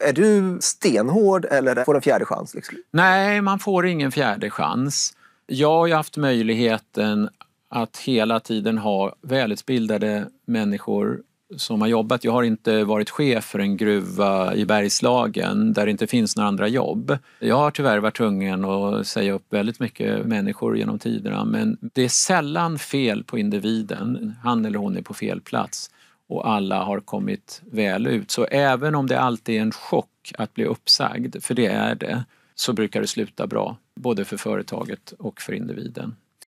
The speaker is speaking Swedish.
Är du stenhård eller får du en fjärde chans? Liksom? Nej, man får ingen fjärde chans. Jag har ju haft möjligheten att hela tiden ha välutbildade människor som har jobbat. Jag har inte varit chef för en gruva i Bergslagen där det inte finns några andra jobb. Jag har tyvärr varit tvungen att säga upp väldigt mycket människor genom tiderna men det är sällan fel på individen. Han eller hon är på fel plats och alla har kommit väl ut. Så även om det alltid är en chock att bli uppsagd, för det är det, så brukar det sluta bra, både för företaget och för individen.